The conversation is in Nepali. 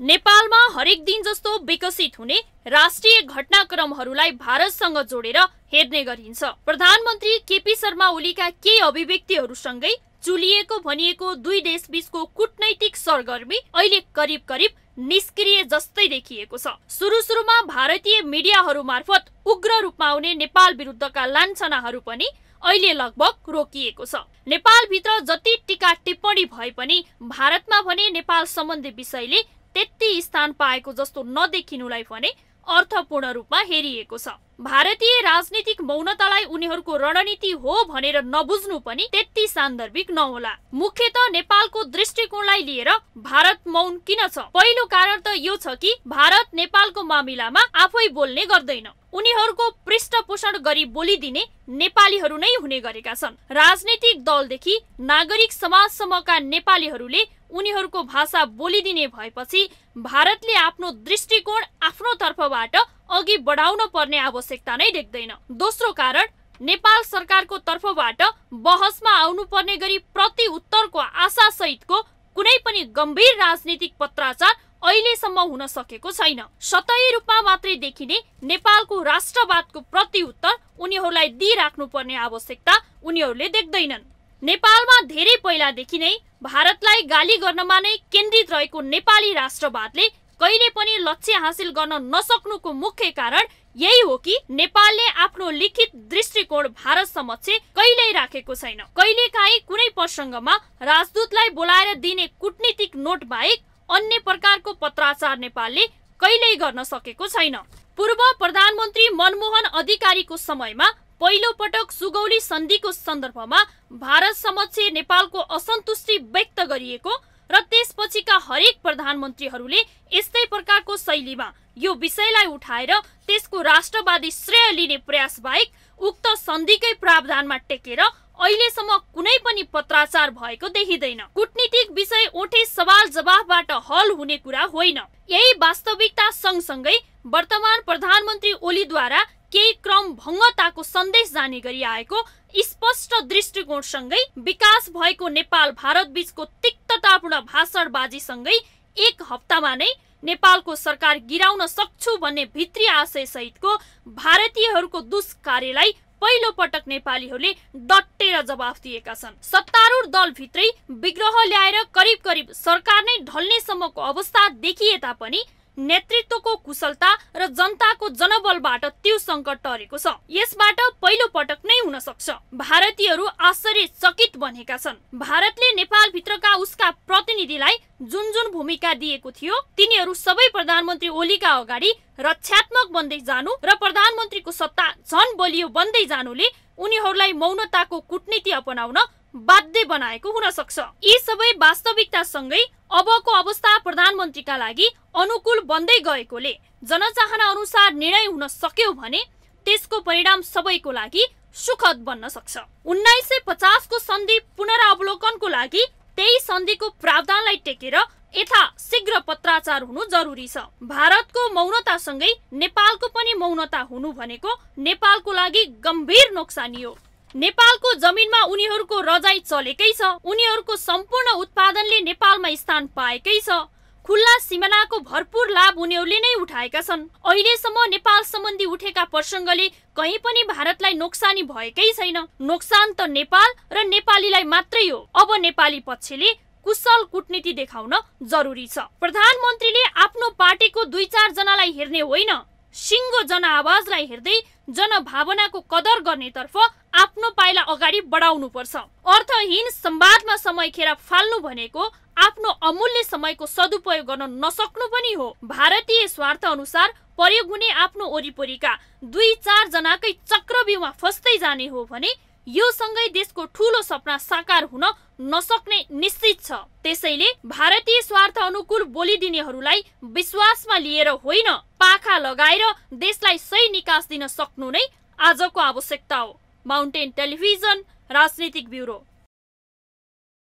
नेपालमा हरेक दिन जस्तो विकसित हुने राष्ट्रिय घटनाक्रमहरूलाई भारतसँग जोडेर हेर्ने गरिन्छ प्रधानमन्त्री केपी शर्मा ओलीका केही अभिव्यक्तिहरूसँगै चुलिएको भनिएको दुई देश बीचको कुटनैतिक सरगर्मी अहिले करिब करिब निष्क्रिय जस्तै देखिएको छ सुरु सुरुमा भारतीय मिडियाहरू मार्फत उग्र रूपमा आउने नेपाल विरुद्धका लान्छनाहरू पनि अहिले लगभग रोकिएको छ नेपालभित्र जति बढी भए पनि भारतमा भने नेपाल सम्बन्धी विषयले त्यति स्थान पाएको जस्तो नदेखिनुलाई भने अर्थपूर्ण रूपमा हेरिएको छ भारतीय राजनीतिक मौनतालाई उनीहरूको रणनीति हो भनेर नबुझ्नु पनि त्यति सान्दर्भिक नहोला मुख्यत नेपालको दृष्टिकोणलाई लिएर भारत मौन किन छ पहिलो कारण त यो छ कि भारत नेपालको मामिलामा आफै बोल्ने गर्दैन उनीहरूको पृष्ठपोषण गरी बोलिदिने नेपालीहरू नै हुने गरेका छन् राजनीतिक दलदेखि नागरिक समाजसम्मका नेपालीहरूले उनीहरूको भाषा बोलिदिने भएपछि भारतले आफ्नो दृष्टिकोण आफ्नो तर्फबाट अघि बढाउन पर्ने आवश्यकता नै देख्दैन दोस्रो कारण नेपाल सरकारको तर्फबाट बहसमा आउनुपर्ने गरी प्रति उत्तरको सहितको कुनै पनि गम्भीर राजनीतिक पत्राचार अहिलेसम्म हुन सकेको छैन सतही रूपमा मात्रै देखिने नेपालको राष्ट्रवादको प्रति उत्तर उनीहरूलाई दिइराख्नु पर्ने आवश्यकता उनीहरूले देख्दैनन् नेपालमा धेरै पहिलादेखि नै भारतलाई गाली गर्नमा नै केन्द्रित रहेको नेपाली राष्ट्रवादले कहिले पनि लक्ष्य हासिल गर्न नसक्नुको मुख्य कारण यही हो कि नेपालले आफ्नो लिखित दृष्टिकोण भारत समक्ष कहिल्यै राखेको छैन कहिलेकाहीँ कुनै प्रसङ्गमा राजदूतलाई बोलाएर दिने कुटनीतिक नोट बाहेक अन्य प्रकारको पत्राचार नेपालले कहिल्यै गर्न सकेको छैन पूर्व प्रधानमन्त्री मनमोहन अधिकारीको समयमा पहिलो पटक सुगौली सन्धिको सन्दर्भमा भारत समक्ष नेपालको असन्तुष्टि व्यक्त गरिएको र त्यसपछिका हरेक प्रधानमन्त्रीहरूले यस्तै प्रकारको शैलीमा यो विषयलाई उठाएर त्यसको राष्ट्रवादी श्रेय लिने प्रयास बाहेक उक्त सन्धिकै प्रावधानमा टेकेर अहिलेसम्म कुनै पनि पत्राचार भएको देखिँदैन कुटनीतिक विषय ओठे सवाल जवाफबाट हल हुने कुरा होइन यही वास्तविकता सँगसँगै वर्तमान प्रधानमन्त्री ओलीद्वारा केही क्रम भङ्गताको सन्देश जाने गरी आएको स्पष्ट दृष्टिकोणसँगै विकास भएको नेपाल भारत बीचको तिक्ततापूर्ण भाषणबाजीसँगै एक हप्तामा नै नेपालको सरकार गिराउन सक्छु भन्ने भित्री आशय सहितको भारतीयहरूको दुष्कार्यलाई पहिलो पटक नेपालीहरूले डटेर जवाफ दिएका छन् सत्तारूढ दलभित्रै विग्रह ल्याएर करिब करिब सरकार नै ढल्नेसम्मको अवस्था देखिए तापनि नेतृत्वको कुशलता र जनताको जनबलबाट त्यो सङ्कट टरेको छ यसबाट पहिलो पटक नै हुन सक्छ भारतीयहरू आश्चर्यचकित बनेका छन् भारतले नेपाल भित्रका उसका प्रतिनिधिलाई जुन जुन भूमिका दिएको थियो तिनीहरू सबै प्रधानमन्त्री ओलीका अगाडि रक्षात्मक बन्दै जानु र प्रधानमन्त्रीको सत्ता झन बलियो बन्दै जानुले उनीहरूलाई मौनताको कुटनीति अपनाउन बाध्य बनाएको हुन सक्छ यी सबै वास्तविकता सँगै अबको अवस्था प्रधानमन्त्रीका लागि अनुकूल बन्दै गएकोले जनचाहना अनुसार निर्णय हुन सक्यो भने त्यसको परिणाम सबैको लागि सुखद बन्न सक्छ उन्नाइस सय पचासको सन्धि पुनरावलोकनको लागि त्यही सन्धिको प्रावधानलाई टेकेर यथा शीघ्र पत्राचार हुनु जरुरी छ भारतको मौनतासँगै नेपालको पनि मौनता हुनु भनेको नेपालको लागि गम्भीर नोक्सानी हो नेपालको जमिनमा उनीहरूको रजाई चलेकै छ उनीहरूको सम्पूर्ण उत्पादनले नेपालमा स्थान पाएकै छ खुल्ला सिमानाको भरपूर लाभ उनीहरूले नै उठाएका छन् अहिलेसम्म नेपाल सम्बन्धी उठेका प्रसङ्गले कहीँ पनि भारतलाई नोक्सानी भएकै छैन नोक्सान त नेपाल र नेपालीलाई मात्रै हो अब नेपाली पक्षले कुशल कुटनीति देखाउन जरुरी छ प्रधानमन्त्रीले आफ्नो पार्टीको दुई चार जनालाई हेर्ने होइन सिङ्गो जनआवाजलाई हेर्दै जनभावनाको कदर गर्नेतर्फ आफ्नो पाइला अगाडि बढाउनुपर्छ अर्थहीन संवादमा समय खेर फाल्नु भनेको आफ्नो अमूल्य समयको सदुपयोग गर्न नसक्नु पनि हो भारतीय स्वार्थ अनुसार प्रयोग हुने आफ्नो वरिपरिका दुई चार जनाकै चक्रव्यूहमा फस्दै जाने हो भने यो सँगै देशको ठूलो सपना साकार हुन नसक्ने निश्चित छ त्यसैले भारतीय स्वार्थ अनुकूल बोलिदिनेहरूलाई विश्वासमा लिएर होइन पाखा लगाएर देशलाई सही निकास दिन सक्नु नै आजको आवश्यकता हो माउन्टेन टेलिभिजन राजनीतिक ब्युरो